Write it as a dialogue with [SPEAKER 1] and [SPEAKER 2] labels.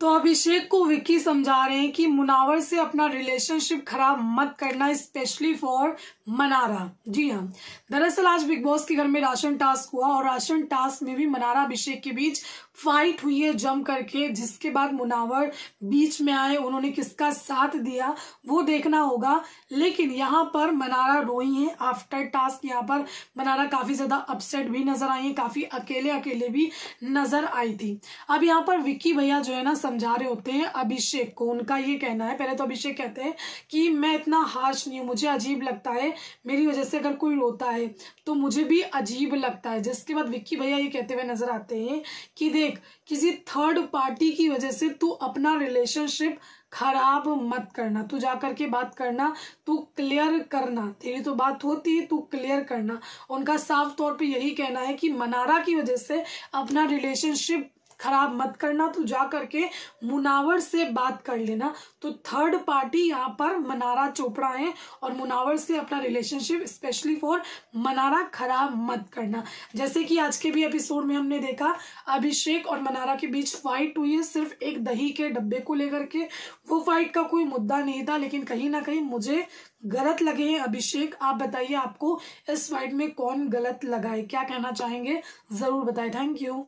[SPEAKER 1] तो अभिषेक को विक्की समझा रहे हैं कि मुनावर से अपना रिलेशनशिप खराब मत करना स्पेशली फॉर मनारा जी हाँ दरअसल आज बिग बॉस के घर में राशन टास्क हुआ और राशन टास्क में भी मनारा अभिषेक के बीच फाइट हुई है जम करके जिसके बाद मुनावर बीच में आए उन्होंने किसका साथ दिया वो देखना होगा लेकिन यहाँ पर मनारा रोई है आफ्टर टास्क यहाँ पर मनारा काफी ज्यादा अपसेट भी नजर आई है काफी अकेले अकेले भी नजर आई थी अब यहाँ पर विक्की भैया जो है ना समझा रहे होते हैं अभिषेक को उनका ये कहना है पहले तो अभिषेक कहते हैं कि मैं इतना हार्श नहीं हूँ मुझे अजीब लगता है मेरी वजह से अगर कोई रोता है तो मुझे भी अजीब लगता है जिसके बाद विक्की भैया ये कहते हुए नजर आते हैं कि देख किसी थर्ड पार्टी की वजह से तू अपना रिलेशनशिप खराब मत करना तू जा करके बात करना तू क्लियर करना तेरी तो बात होती है तू क्लियर करना उनका साफ तौर पे यही कहना है कि मनारा की वजह से अपना रिलेशनशिप ख़राब मत करना तो जा करके मुनावर से बात कर लेना तो थर्ड पार्टी यहाँ पर मनारा चोपड़ा है और मुनावर से अपना रिलेशनशिप स्पेशली फॉर मनारा ख़राब मत करना जैसे कि आज के भी एपिसोड में हमने देखा अभिषेक और मनारा के बीच फाइट हुई है सिर्फ एक दही के डब्बे को लेकर के वो फाइट का कोई मुद्दा नहीं था लेकिन कहीं ना कहीं मुझे गलत लगे हैं अभिषेक आप बताइए आपको इस फाइट में कौन गलत लगा है क्या कहना चाहेंगे ज़रूर बताएं थैंक यू